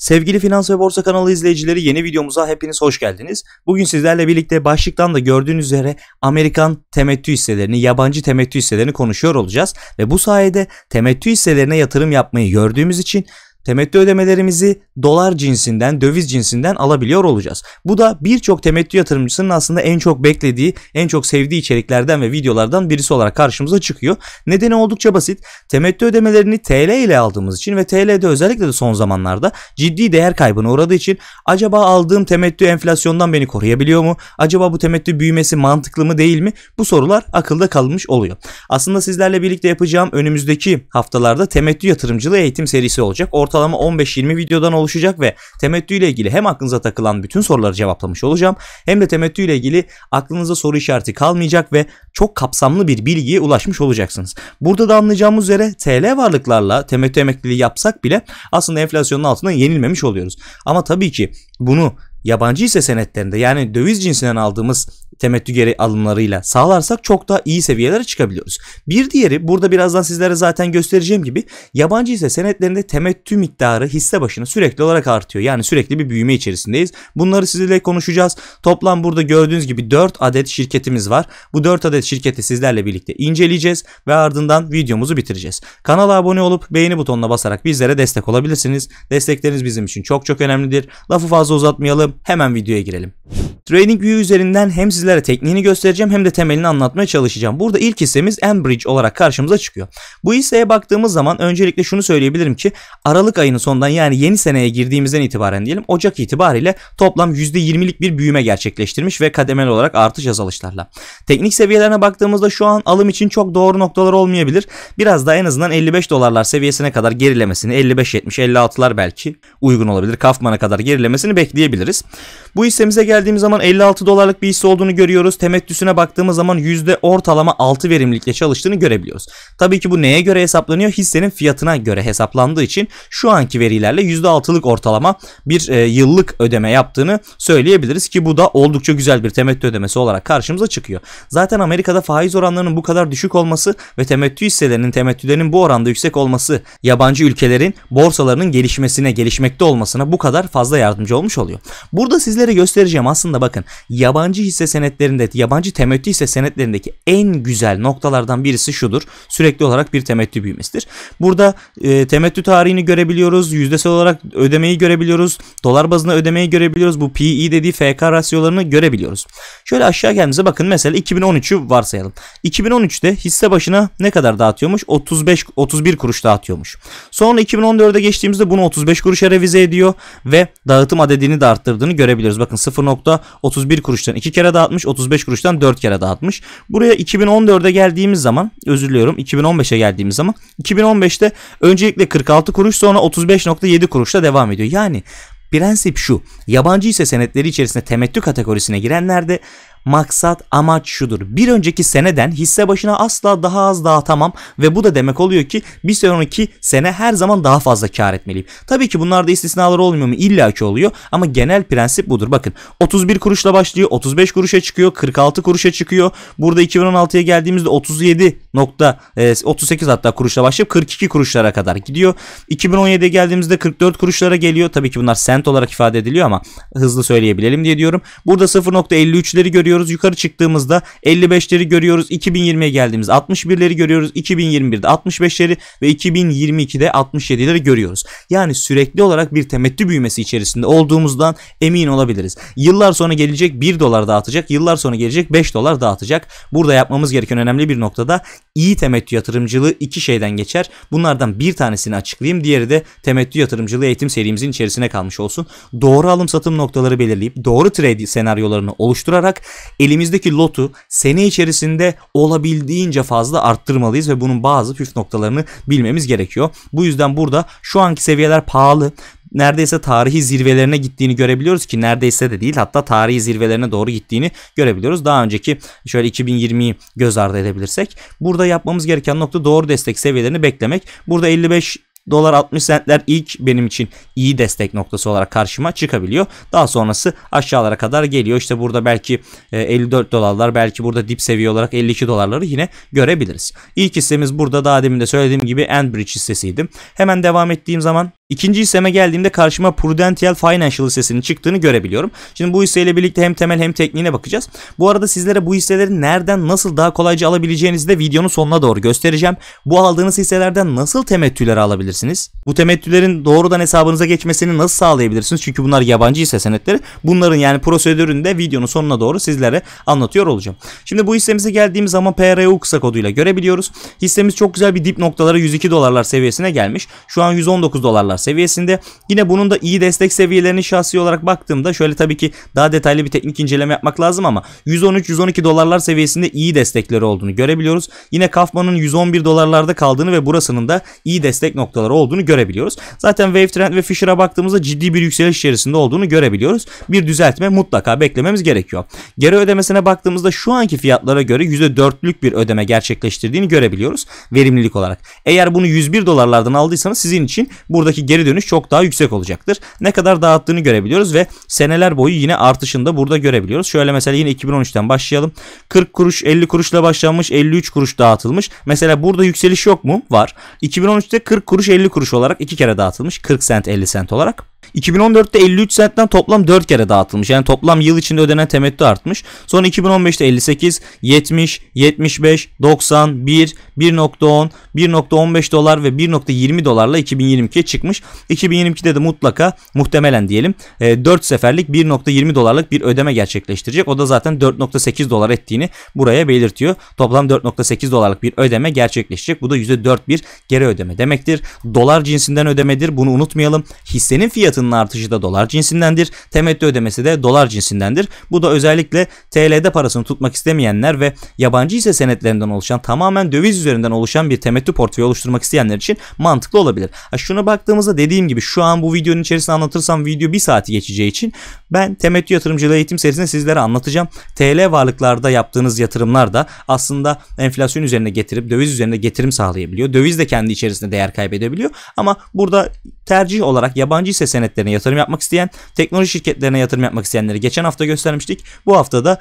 Sevgili Finans ve Borsa kanalı izleyicileri yeni videomuza hepiniz hoş geldiniz. Bugün sizlerle birlikte başlıktan da gördüğünüz üzere Amerikan temettü hisselerini, yabancı temettü hisselerini konuşuyor olacağız. Ve bu sayede temettü hisselerine yatırım yapmayı gördüğümüz için temettü ödemelerimizi dolar cinsinden, döviz cinsinden alabiliyor olacağız. Bu da birçok temettü yatırımcısının aslında en çok beklediği, en çok sevdiği içeriklerden ve videolardan birisi olarak karşımıza çıkıyor. Nedeni oldukça basit. Temettü ödemelerini TL ile aldığımız için ve TL'de özellikle de son zamanlarda ciddi değer kaybına uğradığı için acaba aldığım temettü enflasyondan beni koruyabiliyor mu? Acaba bu temettü büyümesi mantıklı mı değil mi? Bu sorular akılda kalmış oluyor. Aslında sizlerle birlikte yapacağım önümüzdeki haftalarda temettü yatırımcılığı eğitim serisi olacak. Orta ortalama 15-20 videodan oluşacak ve temettü ile ilgili hem aklınıza takılan bütün soruları cevaplamış olacağım hem de temettü ile ilgili aklınıza soru işareti kalmayacak ve çok kapsamlı bir bilgiye ulaşmış olacaksınız. Burada da anlayacağımız üzere TL varlıklarla temettü emekliliği yapsak bile aslında enflasyonun altına yenilmemiş oluyoruz. Ama tabii ki bunu yabancı hisse senetlerinde yani döviz cinsinden aldığımız temettü geri alımlarıyla sağlarsak çok daha iyi seviyelere çıkabiliyoruz. Bir diğeri burada birazdan sizlere zaten göstereceğim gibi yabancı hisse senetlerinde temettü miktarı hisse başına sürekli olarak artıyor. Yani sürekli bir büyüme içerisindeyiz. Bunları sizinle konuşacağız. Toplam burada gördüğünüz gibi 4 adet şirketimiz var. Bu 4 adet şirketi sizlerle birlikte inceleyeceğiz ve ardından videomuzu bitireceğiz. Kanala abone olup beğeni butonuna basarak bizlere destek olabilirsiniz. Destekleriniz bizim için çok çok önemlidir. Lafı fazla uzatmayalım konuşmayalım. Hemen videoya girelim. TradingView üzerinden hem sizlere tekniğini göstereceğim hem de temelini anlatmaya çalışacağım. Burada ilk hissemiz Enbridge olarak karşımıza çıkıyor. Bu hisseye baktığımız zaman öncelikle şunu söyleyebilirim ki Aralık ayının sonundan yani yeni seneye girdiğimizden itibaren diyelim Ocak itibariyle toplam %20'lik bir büyüme gerçekleştirmiş ve kademeli olarak artış azalışlarla. Teknik seviyelerine baktığımızda şu an alım için çok doğru noktalar olmayabilir. Biraz daha en azından 55 dolarlar seviyesine kadar gerilemesini 55-70-56'lar belki uygun olabilir. Kafman'a kadar gerilemesini bekleyebiliriz diyebiliriz. Bu hissemize geldiğimiz zaman 56 dolarlık bir hisse olduğunu görüyoruz. Temettüsüne baktığımız zaman yüzde ortalama 6 verimlilikle çalıştığını görebiliyoruz. Tabii ki bu neye göre hesaplanıyor? Hissenin fiyatına göre hesaplandığı için şu anki verilerle yüzde altılık ortalama bir e, yıllık ödeme yaptığını söyleyebiliriz ki bu da oldukça güzel bir temettü ödemesi olarak karşımıza çıkıyor. Zaten Amerika'da faiz oranlarının bu kadar düşük olması ve temettü hisselerinin temettülerinin bu oranda yüksek olması yabancı ülkelerin borsalarının gelişmesine gelişmekte olmasına bu kadar fazla yardımcı olmuş oluyor. Burada sizlere göstereceğim aslında bakın yabancı hisse senetlerinde yabancı temettü hisse senetlerindeki en güzel noktalardan birisi şudur. Sürekli olarak bir temettü büyümesidir. Burada e, temettü tarihini görebiliyoruz. Yüzdesel olarak ödemeyi görebiliyoruz. Dolar bazında ödemeyi görebiliyoruz. Bu PE dediği FK rasyolarını görebiliyoruz. Şöyle aşağı geldiğimizde bakın mesela 2013'ü varsayalım. 2013'te hisse başına ne kadar dağıtıyormuş? 35 31 kuruş dağıtıyormuş. Sonra 2014'e geçtiğimizde bunu 35 kuruşa revize ediyor ve dağıtım adedini de arttırdı dağıtıldığını görebiliriz. Bakın 0.31 kuruştan 2 kere dağıtmış 35 kuruştan 4 kere dağıtmış. Buraya 2014'e geldiğimiz zaman özür diliyorum 2015'e geldiğimiz zaman 2015'te öncelikle 46 kuruş sonra 35.7 kuruşla devam ediyor. Yani prensip şu yabancı ise senetleri içerisinde temettü kategorisine girenlerde Maksat amaç şudur. Bir önceki seneden hisse başına asla daha az dağıtamam ve bu da demek oluyor ki bir sonraki sene her zaman daha fazla kar etmeliyim. Tabii ki bunlarda istisnalar olmuyor mu? İlla ki oluyor ama genel prensip budur. Bakın 31 kuruşla başlıyor 35 kuruşa çıkıyor 46 kuruşa çıkıyor. Burada 2016'ya geldiğimizde 37 nokta 38 e, hatta kuruşla başlayıp 42 kuruşlara kadar gidiyor. 2017'ye geldiğimizde 44 kuruşlara geliyor. Tabii ki bunlar sent olarak ifade ediliyor ama hızlı söyleyebilelim diye diyorum. Burada 0.53'leri görüyoruz görüyoruz. Yukarı çıktığımızda 55'leri görüyoruz. 2020'ye geldiğimizde 61'leri görüyoruz. 2021'de 65'leri ve 2022'de 67'leri görüyoruz. Yani sürekli olarak bir temettü büyümesi içerisinde olduğumuzdan emin olabiliriz. Yıllar sonra gelecek 1 dolar dağıtacak. Yıllar sonra gelecek 5 dolar dağıtacak. Burada yapmamız gereken önemli bir noktada iyi temettü yatırımcılığı iki şeyden geçer. Bunlardan bir tanesini açıklayayım. Diğeri de temettü yatırımcılığı eğitim serimizin içerisine kalmış olsun. Doğru alım satım noktaları belirleyip doğru trade senaryolarını oluşturarak elimizdeki lotu sene içerisinde olabildiğince fazla arttırmalıyız ve bunun bazı püf noktalarını bilmemiz gerekiyor. Bu yüzden burada şu anki seviyeler pahalı neredeyse tarihi zirvelerine gittiğini görebiliyoruz ki neredeyse de değil hatta tarihi zirvelerine doğru gittiğini görebiliyoruz. Daha önceki şöyle 2020'yi göz ardı edebilirsek burada yapmamız gereken nokta doğru destek seviyelerini beklemek. Burada 55 dolar 60 centler ilk benim için iyi destek noktası olarak karşıma çıkabiliyor. Daha sonrası aşağılara kadar geliyor. İşte burada belki 54 e, dolarlar belki burada dip seviye olarak 52 dolarları yine görebiliriz. İlk hissemiz burada daha demin de söylediğim gibi Enbridge hissesiydi. Hemen devam ettiğim zaman İkinci hisseme geldiğimde karşıma Prudential Financial hissesinin çıktığını görebiliyorum. Şimdi bu hisseyle birlikte hem temel hem tekniğine bakacağız. Bu arada sizlere bu hisseleri nereden nasıl daha kolayca alabileceğinizi de videonun sonuna doğru göstereceğim. Bu aldığınız hisselerden nasıl temettüleri alabilirsiniz? Bu temettülerin doğrudan hesabınıza geçmesini nasıl sağlayabilirsiniz? Çünkü bunlar yabancı hisse senetleri. Bunların yani prosedürünü de videonun sonuna doğru sizlere anlatıyor olacağım. Şimdi bu hissemize geldiğimiz zaman PRU kısa koduyla görebiliyoruz. Hissemiz çok güzel bir dip noktaları 102 dolarlar seviyesine gelmiş. Şu an 119 dolarlar seviyesinde. Yine bunun da iyi destek seviyelerini şahsi olarak baktığımda şöyle tabii ki daha detaylı bir teknik inceleme yapmak lazım ama 113-112 dolarlar seviyesinde iyi destekleri olduğunu görebiliyoruz. Yine Kaufman'ın 111 dolarlarda kaldığını ve burasının da iyi destek noktaları olduğunu görebiliyoruz. Zaten Wave Trend ve Fisher'a baktığımızda ciddi bir yükseliş içerisinde olduğunu görebiliyoruz. Bir düzeltme mutlaka beklememiz gerekiyor. Geri ödemesine baktığımızda şu anki fiyatlara göre %4'lük bir ödeme gerçekleştirdiğini görebiliyoruz verimlilik olarak. Eğer bunu 101 dolarlardan aldıysanız sizin için buradaki geri dönüş çok daha yüksek olacaktır. Ne kadar dağıttığını görebiliyoruz ve seneler boyu yine artışında burada görebiliyoruz. Şöyle mesela yine 2013'ten başlayalım. 40 kuruş 50 kuruşla başlanmış 53 kuruş dağıtılmış. Mesela burada yükseliş yok mu? Var. 2013'te 40 kuruş 50 kuruş olarak iki kere dağıtılmış. 40 sent 50 sent olarak. 2014'te 53 sentten toplam 4 kere dağıtılmış. Yani toplam yıl içinde ödenen temettü artmış. Sonra 2015'te 58, 70, 75, 91, 1.10, 1.15 dolar ve 1.20 dolarla 2022'ye çıkmış. 2022'de de mutlaka muhtemelen diyelim 4 e, seferlik 1.20 dolarlık bir ödeme gerçekleştirecek. O da zaten 4.8 dolar ettiğini buraya belirtiyor. Toplam 4.8 dolarlık bir ödeme gerçekleşecek. Bu da %4 bir geri ödeme demektir. Dolar cinsinden ödemedir. Bunu unutmayalım. Hissenin fiyatı fiyatının artışı da dolar cinsindendir. Temettü ödemesi de dolar cinsindendir. Bu da özellikle TL'de parasını tutmak istemeyenler ve yabancı ise senetlerinden oluşan tamamen döviz üzerinden oluşan bir temettü portföyü oluşturmak isteyenler için mantıklı olabilir. Ha, şuna baktığımızda dediğim gibi şu an bu videonun içerisinde anlatırsam video bir saati geçeceği için ben temettü yatırımcılığı eğitim serisinde sizlere anlatacağım. TL varlıklarda yaptığınız yatırımlar da aslında enflasyon üzerine getirip döviz üzerine getirim sağlayabiliyor. Döviz de kendi içerisinde değer kaybedebiliyor ama burada tercih olarak yabancı hisse senetlerine yatırım yapmak isteyen, teknoloji şirketlerine yatırım yapmak isteyenleri geçen hafta göstermiştik. Bu hafta da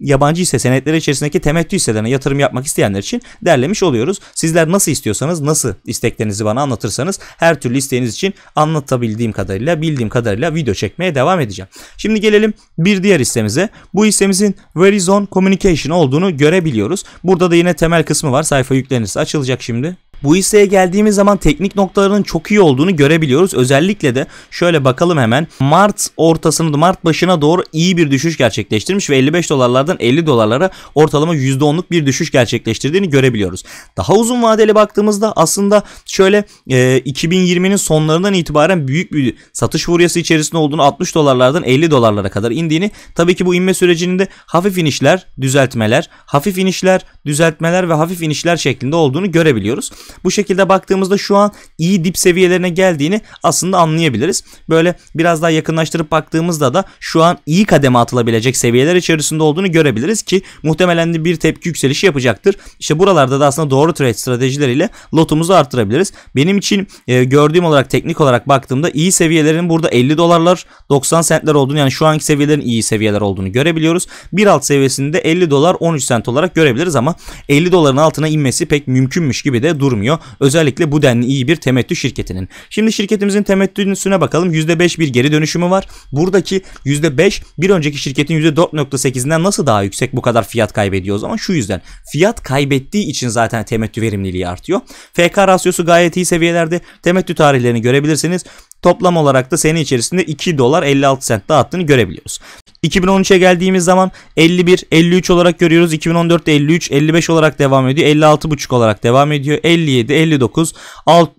yabancı hisse senetleri içerisindeki temettü hisselerine yatırım yapmak isteyenler için derlemiş oluyoruz. Sizler nasıl istiyorsanız, nasıl isteklerinizi bana anlatırsanız her türlü isteğiniz için anlatabildiğim kadarıyla, bildiğim kadarıyla video çekmeye devam edeceğim. Şimdi gelelim bir diğer hissemize. Bu hissemizin Verizon Communication olduğunu görebiliyoruz. Burada da yine temel kısmı var. Sayfa yüklenirse açılacak şimdi. Bu hisseye geldiğimiz zaman teknik noktalarının çok iyi olduğunu görebiliyoruz. Özellikle de şöyle bakalım hemen. Mart ortasını, Mart başına doğru iyi bir düşüş gerçekleştirmiş ve 55 dolarlardan 50 dolarlara ortalama %10'luk bir düşüş gerçekleştirdiğini görebiliyoruz. Daha uzun vadeli baktığımızda aslında şöyle e, 2020'nin sonlarından itibaren büyük bir satış furyası içerisinde olduğunu 60 dolarlardan 50 dolarlara kadar indiğini tabii ki bu inme sürecinde hafif inişler, düzeltmeler, hafif inişler, düzeltmeler ve hafif inişler şeklinde olduğunu görebiliyoruz. Bu şekilde baktığımızda şu an iyi dip seviyelerine geldiğini aslında anlayabiliriz. Böyle biraz daha yakınlaştırıp baktığımızda da şu an iyi kademe atılabilecek seviyeler içerisinde olduğunu görebiliriz ki muhtemelen de bir tepki yükselişi yapacaktır. İşte buralarda da aslında doğru trade stratejileriyle lotumuzu arttırabiliriz. Benim için e, gördüğüm olarak teknik olarak baktığımda iyi seviyelerin burada 50 dolarlar 90 sentler olduğunu yani şu anki seviyelerin iyi seviyeler olduğunu görebiliyoruz. Bir alt seviyesinde 50 dolar 13 sent olarak görebiliriz ama 50 doların altına inmesi pek mümkünmüş gibi de durmuyor durmuyor. Özellikle bu denli iyi bir temettü şirketinin. Şimdi şirketimizin temettüsüne bakalım. %5 bir geri dönüşümü var. Buradaki %5 bir önceki şirketin %4.8'inden nasıl daha yüksek bu kadar fiyat kaybediyor o zaman? Şu yüzden. Fiyat kaybettiği için zaten temettü verimliliği artıyor. FK rasyosu gayet iyi seviyelerde. Temettü tarihlerini görebilirsiniz. Toplam olarak da sene içerisinde 2 dolar 56 sent dağıttığını görebiliyoruz. 2013'e geldiğimiz zaman 51, 53 olarak görüyoruz. 2014'te 53, 55 olarak devam ediyor. 56,5 olarak devam ediyor. 57, 59,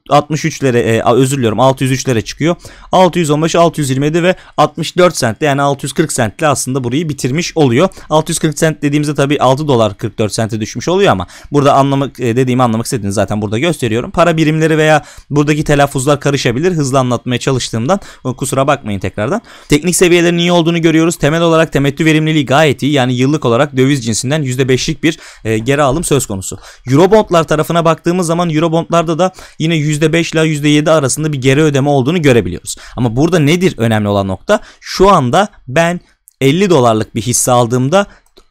63'lere e, özür diliyorum 603'lere çıkıyor. 615, 627 ve 64 sentle yani 640 sentle aslında burayı bitirmiş oluyor. 640 sent dediğimizde tabii 6 dolar 44 sente düşmüş oluyor ama burada anlamak e, dediğimi anlamak istediğiniz zaten burada gösteriyorum. Para birimleri veya buradaki telaffuzlar karışabilir. Hızlı anlatmaya anlatmaya çalıştığımdan e, kusura bakmayın tekrardan. Teknik seviyelerin iyi olduğunu görüyoruz. Temel olarak temettü verimliliği gayet iyi. Yani yıllık olarak döviz cinsinden %5'lik bir e, geri alım söz konusu. Eurobondlar tarafına baktığımız zaman Eurobondlarda da yine %5 ile %7 arasında bir geri ödeme olduğunu görebiliyoruz. Ama burada nedir önemli olan nokta? Şu anda ben 50 dolarlık bir hisse aldığımda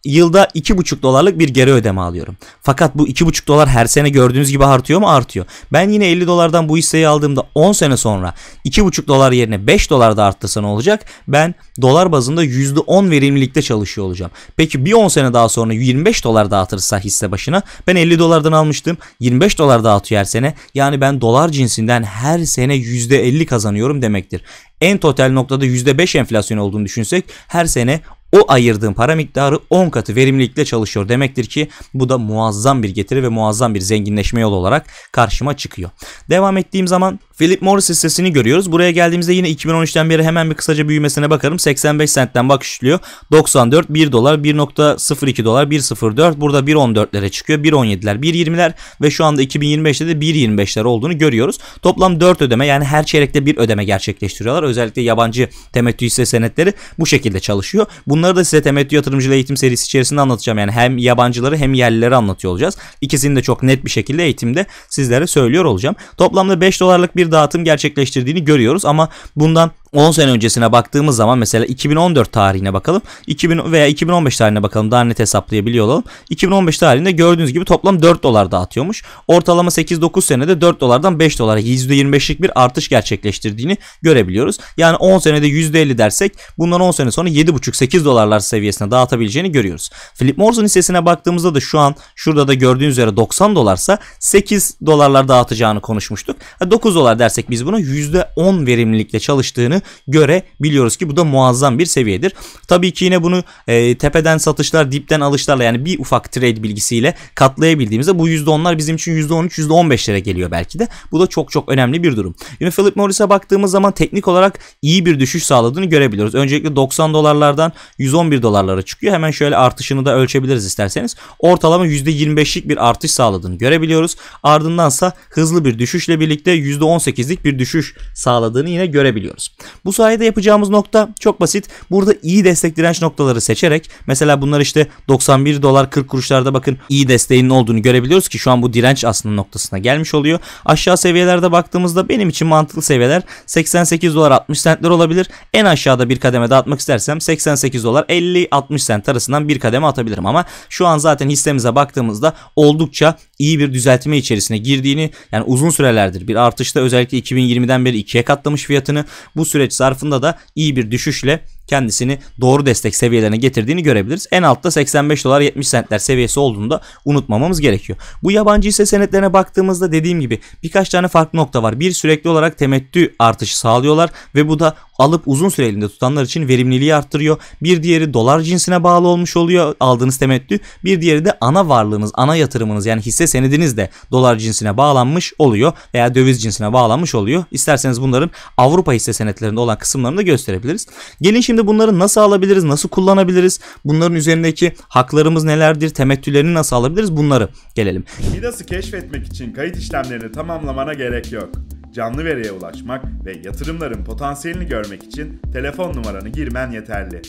yılda 2,5 dolarlık bir geri ödeme alıyorum. Fakat bu 2,5 dolar her sene gördüğünüz gibi artıyor mu? Artıyor. Ben yine 50 dolardan bu hisseyi aldığımda 10 sene sonra 2,5 dolar yerine 5 dolar da arttırsa ne olacak? Ben dolar bazında %10 verimlilikte çalışıyor olacağım. Peki bir 10 sene daha sonra 25 dolar dağıtırsa hisse başına ben 50 dolardan almıştım. 25 dolar dağıtıyor her sene. Yani ben dolar cinsinden her sene %50 kazanıyorum demektir en total noktada %5 enflasyon olduğunu düşünsek her sene o ayırdığın para miktarı 10 katı verimlilikle çalışıyor demektir ki bu da muazzam bir getiri ve muazzam bir zenginleşme yolu olarak karşıma çıkıyor. Devam ettiğim zaman Philip Morris hissesini görüyoruz. Buraya geldiğimizde yine 2013'ten beri hemen bir kısaca büyümesine bakarım. 85 sentten bakışlıyor. 94 1 dolar 1.02 dolar 1.04 burada 1.14'lere çıkıyor. 1.17'ler 1.20'ler ve şu anda 2025'te de 1.25'ler olduğunu görüyoruz. Toplam 4 ödeme yani her çeyrekte bir ödeme gerçekleştiriyorlar. Özellikle yabancı temettü hisse senetleri bu şekilde çalışıyor. Bunlar Bunları da size temettü yatırımcılığı eğitim serisi içerisinde anlatacağım. Yani hem yabancıları hem yerlileri anlatıyor olacağız. İkisini de çok net bir şekilde eğitimde sizlere söylüyor olacağım. Toplamda 5 dolarlık bir dağıtım gerçekleştirdiğini görüyoruz ama bundan 10 sene öncesine baktığımız zaman mesela 2014 tarihine bakalım. 2000 veya 2015 tarihine bakalım daha net hesaplayabiliyor olalım. 2015 tarihinde gördüğünüz gibi toplam 4 dolar dağıtıyormuş. Ortalama 8-9 senede 4 dolardan 5 dolara %25'lik bir artış gerçekleştirdiğini görebiliyoruz. Yani 10 senede %50 dersek bundan 10 sene sonra 7,5-8 dolarlar seviyesine dağıtabileceğini görüyoruz. Philip Morris'un hissesine baktığımızda da şu an şurada da gördüğünüz üzere 90 dolarsa 8 dolarlar dağıtacağını konuşmuştuk. 9 dolar dersek biz bunu %10 verimlilikle çalıştığını görebiliyoruz ki bu da muazzam bir seviyedir. Tabii ki yine bunu e, tepeden satışlar dipten alışlarla yani bir ufak trade bilgisiyle katlayabildiğimizde bu %10'lar bizim için %13 %15'lere geliyor belki de. Bu da çok çok önemli bir durum. Yine Philip Morris'e baktığımız zaman teknik olarak iyi bir düşüş sağladığını görebiliyoruz. Öncelikle 90 dolarlardan 111 dolarlara çıkıyor. Hemen şöyle artışını da ölçebiliriz isterseniz. Ortalama %25'lik bir artış sağladığını görebiliyoruz. Ardındansa hızlı bir düşüşle birlikte %18'lik bir düşüş sağladığını yine görebiliyoruz. Bu sayede yapacağımız nokta çok basit. Burada iyi destek direnç noktaları seçerek mesela bunlar işte 91 dolar 40 kuruşlarda bakın iyi desteğinin olduğunu görebiliyoruz ki şu an bu direnç aslında noktasına gelmiş oluyor. Aşağı seviyelerde baktığımızda benim için mantıklı seviyeler 88 dolar 60 centler olabilir. En aşağıda bir kademe daha atmak istersem 88 dolar 50-60 cent arasından bir kademe atabilirim ama şu an zaten hissemize baktığımızda oldukça iyi bir düzeltme içerisine girdiğini yani uzun sürelerdir bir artışta özellikle 2020'den beri ikiye katlamış fiyatını bu süreç zarfında da iyi bir düşüşle kendisini doğru destek seviyelerine getirdiğini görebiliriz. En altta 85 dolar 70 sentler seviyesi olduğunu da unutmamamız gerekiyor. Bu yabancı hisse senetlerine baktığımızda dediğim gibi birkaç tane farklı nokta var. Bir sürekli olarak temettü artışı sağlıyorlar ve bu da alıp uzun süre elinde tutanlar için verimliliği arttırıyor. Bir diğeri dolar cinsine bağlı olmuş oluyor aldığınız temettü. Bir diğeri de ana varlığınız, ana yatırımınız yani hisse senediniz de dolar cinsine bağlanmış oluyor veya döviz cinsine bağlanmış oluyor. İsterseniz bunların Avrupa hisse senetlerinde olan kısımlarını da gösterebiliriz. Gelin şimdi şimdi bunları nasıl alabiliriz, nasıl kullanabiliriz, bunların üzerindeki haklarımız nelerdir, temettülerini nasıl alabiliriz bunları gelelim. Midas'ı keşfetmek için kayıt işlemlerini tamamlamana gerek yok. Canlı veriye ulaşmak ve yatırımların potansiyelini görmek için telefon numaranı girmen yeterli.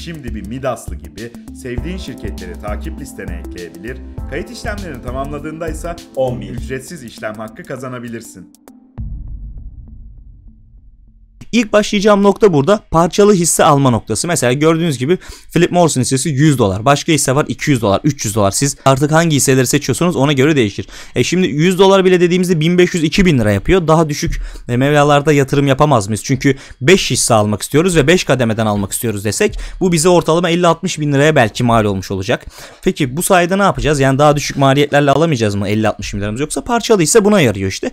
şimdi bir Midaslı gibi sevdiğin şirketleri takip listene ekleyebilir, kayıt işlemlerini tamamladığında ise 10 bin ücretsiz işlem hakkı kazanabilirsin. İlk başlayacağım nokta burada parçalı hisse alma noktası. Mesela gördüğünüz gibi Philip Morrison hissesi 100 dolar. Başka hisse var 200 dolar, 300 dolar. Siz artık hangi hisseleri seçiyorsanız ona göre değişir. E şimdi 100 dolar bile dediğimizde 1500-2000 lira yapıyor. Daha düşük e, mevlalarda yatırım yapamaz mıyız? Çünkü 5 hisse almak istiyoruz ve 5 kademeden almak istiyoruz desek bu bize ortalama 50-60 bin liraya belki mal olmuş olacak. Peki bu sayede ne yapacağız? Yani daha düşük maliyetlerle alamayacağız mı 50-60 bin liramız yoksa parçalı ise buna yarıyor işte.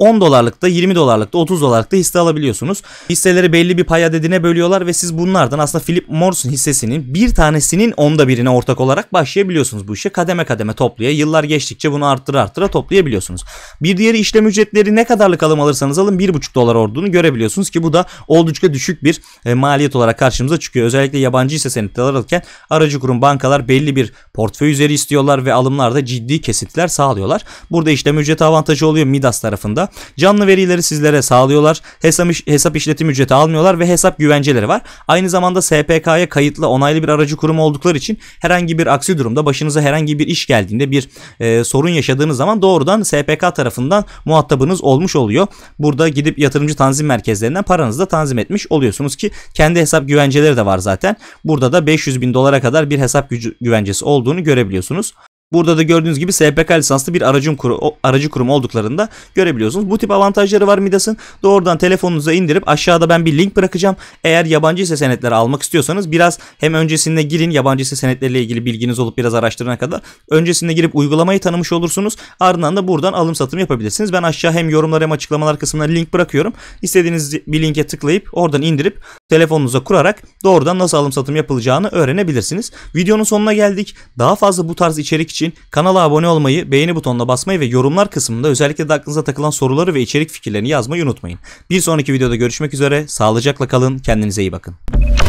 10 dolarlıkta, 20 dolarlıkta, 30 dolarlıkta hisse alabiliyorsunuz. Hisseleri belli bir pay adedine bölüyorlar ve siz bunlardan aslında Philip Morris hissesinin bir tanesinin onda birine ortak olarak başlayabiliyorsunuz bu işe. Kademe kademe toplaya, yıllar geçtikçe bunu arttır arttıra toplayabiliyorsunuz. Bir diğeri işlem ücretleri ne kadarlık alım alırsanız alın 1,5 dolar olduğunu görebiliyorsunuz ki bu da oldukça düşük bir e, maliyet olarak karşımıza çıkıyor. Özellikle yabancı hisse senetleri alırken aracı kurum bankalar belli bir portföy üzeri istiyorlar ve alımlarda ciddi kesitler sağlıyorlar. Burada işlem ücreti avantajı oluyor Midas tarafında. Canlı verileri sizlere sağlıyorlar. Hesap, hesap işletim ücreti almıyorlar ve hesap güvenceleri var. Aynı zamanda SPK'ya kayıtlı onaylı bir aracı kurum oldukları için herhangi bir aksi durumda başınıza herhangi bir iş geldiğinde bir e, sorun yaşadığınız zaman doğrudan SPK tarafından muhatabınız olmuş oluyor. Burada gidip yatırımcı tanzim merkezlerinden paranızı da tanzim etmiş oluyorsunuz ki kendi hesap güvenceleri de var zaten. Burada da 500 bin dolara kadar bir hesap güvencesi olduğunu görebiliyorsunuz. Burada da gördüğünüz gibi SPK lisanslı bir aracın kuru, aracı kurum olduklarında görebiliyorsunuz. Bu tip avantajları var Midas'ın. Doğrudan telefonunuza indirip aşağıda ben bir link bırakacağım. Eğer yabancı hisse senetleri almak istiyorsanız biraz hem öncesinde girin yabancı hisse senetleriyle ilgili bilginiz olup biraz araştırana kadar öncesinde girip uygulamayı tanımış olursunuz. Ardından da buradan alım satım yapabilirsiniz. Ben aşağı hem yorumlar hem açıklamalar kısmına link bırakıyorum. İstediğiniz bir linke tıklayıp oradan indirip telefonunuza kurarak doğrudan nasıl alım satım yapılacağını öğrenebilirsiniz. Videonun sonuna geldik. Daha fazla bu tarz içerik için için kanala abone olmayı, beğeni butonuna basmayı ve yorumlar kısmında özellikle de aklınıza takılan soruları ve içerik fikirlerini yazmayı unutmayın. Bir sonraki videoda görüşmek üzere, sağlıcakla kalın, kendinize iyi bakın.